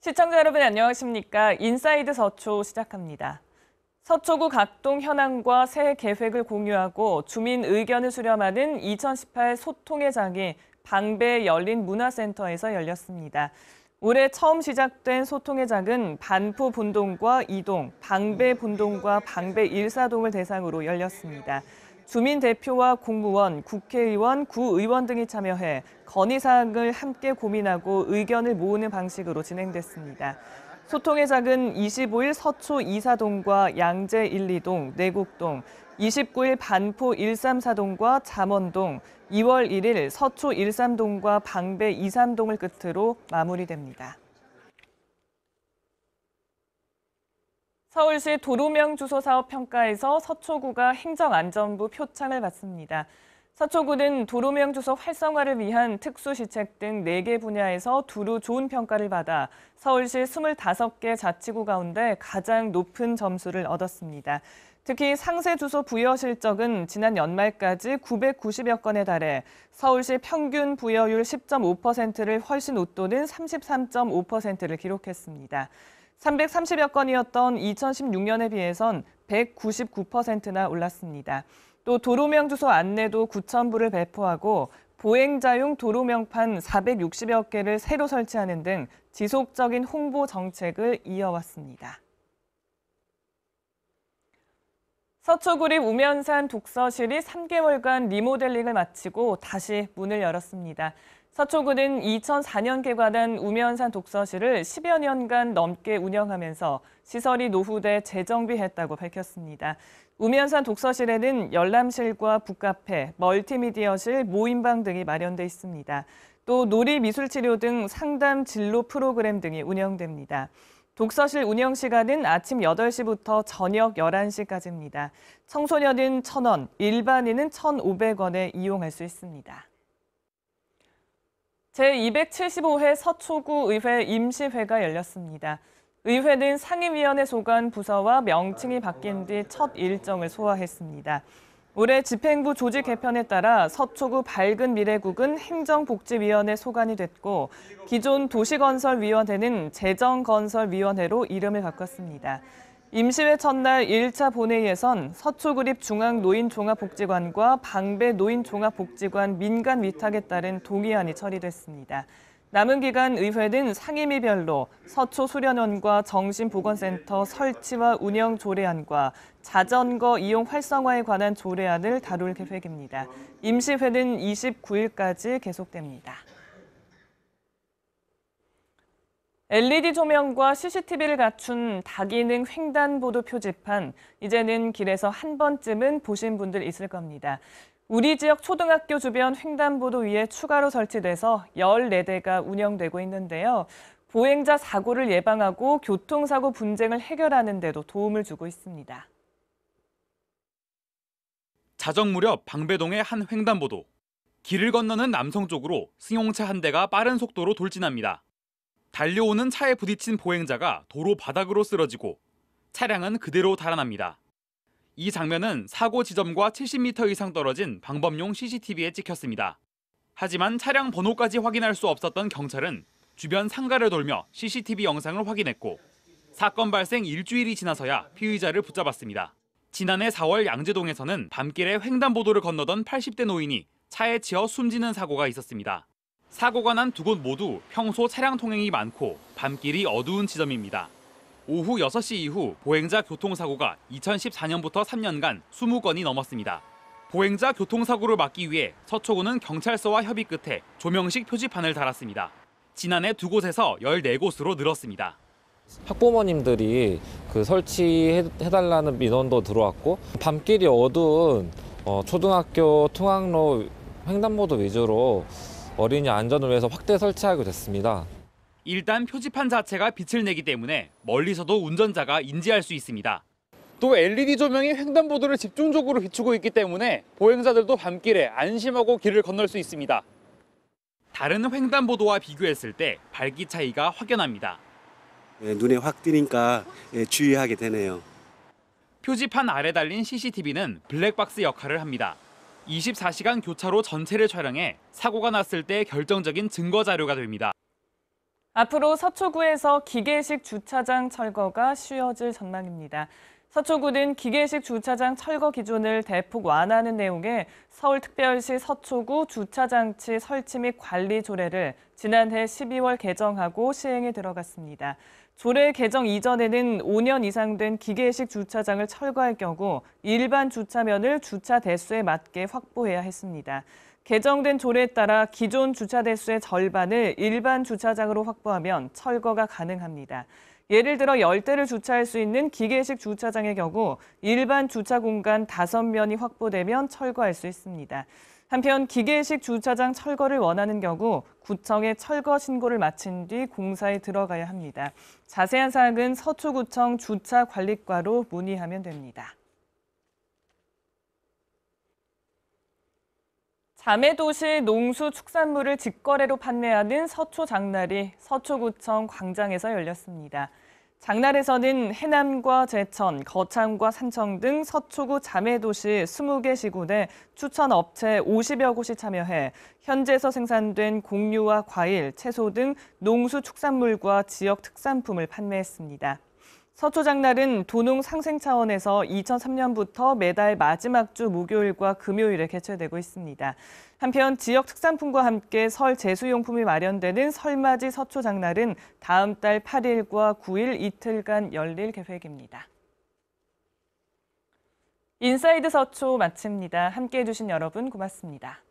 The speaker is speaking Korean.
시청자 여러분 안녕하십니까? 인사이드 서초 시작합니다. 서초구 각 동 현황과 새 계획을 공유하고 주민 의견을 수렴하는 2018 소통의 장이 방배 열린 문화센터에서 열렸습니다. 올해 처음 시작된 소통의 장은 반포 분동과 이동, 방배 분동과 방배 일사동을 대상으로 열렸습니다. 주민 대표와 공무원 국회의원, 구의원 등이 참여해 건의사항을 함께 고민하고 의견을 모으는 방식으로 진행됐습니다. 소통의 작은 25일 서초 2사동과 양재 1, 2동, 내곡동, 29일 반포 1, 3, 4동과 잠원동, 2월 1일 서초 1, 3동과 방배 2, 3동을 끝으로 마무리됩니다. 서울시 도로명 주소 사업 평가에서 서초구가 행정안전부 표창을 받습니다. 서초구는 도로명 주소 활성화를 위한 특수시책 등 4개 분야에서 두루 좋은 평가를 받아 서울시 25개 자치구 가운데 가장 높은 점수를 얻었습니다. 특히 상세 주소 부여 실적은 지난 연말까지 990여 건에 달해 서울시 평균 부여율 10.5%를 훨씬 웃도는 33.5%를 기록했습니다. 330여 건이었던 2016년에 비해선 199%나 올랐습니다. 또 도로명 주소 안내도 9,000부를 배포하고 보행자용 도로명판 460여 개를 새로 설치하는 등 지속적인 홍보 정책을 이어왔습니다. 서초구립 우면산 독서실이 3개월간 리모델링을 마치고 다시 문을 열었습니다. 서초구는 2004년 개관한 우면산 독서실을 10여 년간 넘게 운영하면서 시설이 노후돼 재정비했다고 밝혔습니다. 우면산 독서실에는 열람실과 북카페, 멀티미디어실, 모임방 등이 마련돼 있습니다. 또 놀이 미술치료 등 상담 진로 프로그램 등이 운영됩니다. 독서실 운영 시간은 아침 8시부터 저녁 11시까지입니다. 청소년은 1,000원, 일반인은 1,500원에 이용할 수 있습니다. 제275회 서초구의회 임시회가 열렸습니다. 의회는 상임위원회 소관 부서와 명칭이 바뀐 뒤 첫 일정을 소화했습니다. 올해 집행부 조직 개편에 따라 서초구 밝은 미래국은 행정복지위원회 소관이 됐고 기존 도시건설위원회는 재정건설위원회로 이름을 바꿨습니다. 임시회 첫날 1차 본회의에선 서초구립 중앙노인종합복지관과 방배노인종합복지관 민간 위탁에 따른 동의안이 처리됐습니다. 남은 기간 의회는 상임위별로 서초 수련원과 정신보건센터 설치와 운영 조례안과 자전거 이용 활성화에 관한 조례안을 다룰 계획입니다. 임시회는 29일까지 계속됩니다. LED 조명과 CCTV를 갖춘 다기능 횡단보도 표지판, 이제는 길에서 한 번쯤은 보신 분들 있을 겁니다. 우리 지역 초등학교 주변 횡단보도 위에 추가로 설치돼서 14대가 운영되고 있는데요. 보행자 사고를 예방하고 교통사고 분쟁을 해결하는 데도 도움을 주고 있습니다. 자정 무렵 방배동의 한 횡단보도. 길을 건너는 남성 쪽으로 승용차 한 대가 빠른 속도로 돌진합니다. 달려오는 차에 부딪힌 보행자가 도로 바닥으로 쓰러지고 차량은 그대로 달아납니다. 이 장면은 사고 지점과 70m 이상 떨어진 방범용 CCTV에 찍혔습니다. 하지만 차량 번호까지 확인할 수 없었던 경찰은 주변 상가를 돌며 CCTV 영상을 확인했고 사건 발생 일주일이 지나서야 피의자를 붙잡았습니다. 지난해 4월 양재동에서는 밤길에 횡단보도를 건너던 80대 노인이 차에 치여 숨지는 사고가 있었습니다. 사고가 난 두 곳 모두 평소 차량 통행이 많고 밤길이 어두운 지점입니다. 오후 6시 이후 보행자 교통사고가 2014년부터 3년간 20건이 넘었습니다. 보행자 교통사고를 막기 위해 서초구는 경찰서와 협의 끝에 조명식 표지판을 달았습니다. 지난해 두 곳에서 14곳으로 늘었습니다. 학부모님들이 그 설치해달라는 민원도 들어왔고 밤길이 어두운 어, 초등학교 통학로 횡단보도 위주로 어린이 안전을 위해서 확대 설치하게 됐습니다. 일단 표지판 자체가 빛을 내기 때문에 멀리서도 운전자가 인지할 수 있습니다. 또 LED 조명이 횡단보도를 집중적으로 비추고 있기 때문에 보행자들도 밤길에 안심하고 길을 건널 수 있습니다. 다른 횡단보도와 비교했을 때 밝기 차이가 확연합니다. 예, 눈에 확 띄니까 예, 주의하게 되네요. 표지판 아래 달린 CCTV는 블랙박스 역할을 합니다. 24시간 교차로 전체를 촬영해 사고가 났을 때 결정적인 증거 자료가 됩니다. 앞으로 서초구에서 기계식 주차장 철거가 쉬워질 전망입니다. 서초구는 기계식 주차장 철거 기준을 대폭 완화하는 내용의 서울특별시 서초구 주차장치 설치 및 관리 조례를 지난해 12월 개정하고 시행에 들어갔습니다. 조례 개정 이전에는 5년 이상 된 기계식 주차장을 철거할 경우 일반 주차면을 주차 대수에 맞게 확보해야 했습니다. 개정된 조례에 따라 기존 주차 대수의 절반을 일반 주차장으로 확보하면 철거가 가능합니다. 예를 들어 10대를 주차할 수 있는 기계식 주차장의 경우 일반 주차 공간 5면이 확보되면 철거할 수 있습니다. 한편 기계식 주차장 철거를 원하는 경우 구청에 철거 신고를 마친 뒤 공사에 들어가야 합니다. 자세한 사항은 서초구청 주차관리과로 문의하면 됩니다. 자매도시 농수축산물을 직거래로 판매하는 서초 장날이 서초구청 광장에서 열렸습니다. 장날에서는 해남과 제천, 거창과 산청 등 서초구 자매도시 20개 시군의 추천 업체 50여 곳이 참여해 현지에서 생산된 곡류와 과일, 채소 등 농수축산물과 지역 특산품을 판매했습니다. 서초장날은 도농 상생 차원에서 2003년부터 매달 마지막 주 목요일과 금요일에 개최되고 있습니다. 한편 지역 특산품과 함께 설 제수용품이 마련되는 설맞이 서초장날은 다음 달 8일과 9일 이틀간 열릴 계획입니다. 인사이드 서초 마칩니다. 함께해 주신 여러분 고맙습니다.